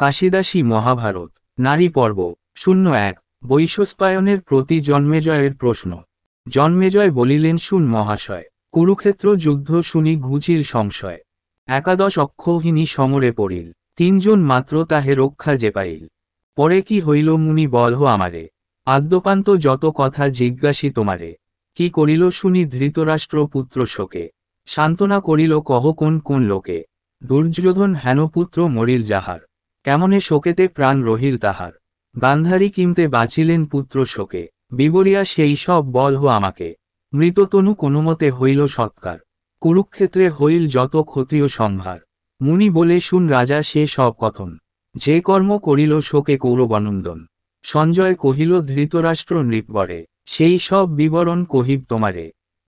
কাশিদাসী মহাভারত নারী পর্ব শূন্য এক বৈশস্পায়নের প্রতি জন্মেজয়ের প্রশ্ন জন্মেজয় বলিলেন শুন মহাশয় কুরুক্ষেত্র যুদ্ধ শুনি ঘুচির সংশয় একাদশ অক্ষহিনী সমরে পড়িল তিনজন মাত্র তাহে রক্ষা যে পাইল পরে কি হইল মুনি বলহ আমারে আদ্যপান্ত যত কথা জিজ্ঞাসী তোমারে কি করিল শুনি ধৃতরাষ্ট্র পুত্র শোকে সান্ত্বনা করিল কহ কোন কোন লোকে দুর্যোধন হেন পুত্র মরিল যাহার কেমনে শোকেতে প্রাণ রহিল তাহার গান্ধারী কিমতে বাঁচিলেন পুত্র শোকে বিবরিয়া সেই সব বল হো আমাকে মৃততনু কোনোমতে হইল সৎকার কুরুক্ষেত্রে হইল যত ক্ষত্রিয় সম্ভার মুনি বলে শুন রাজা সে সব কথন যে কর্ম করিল শোকে কৌরবানন্দন সঞ্জয় কহিল ধৃতরাষ্ট্র নৃপরে সেই সব বিবরণ কহিব তোমারে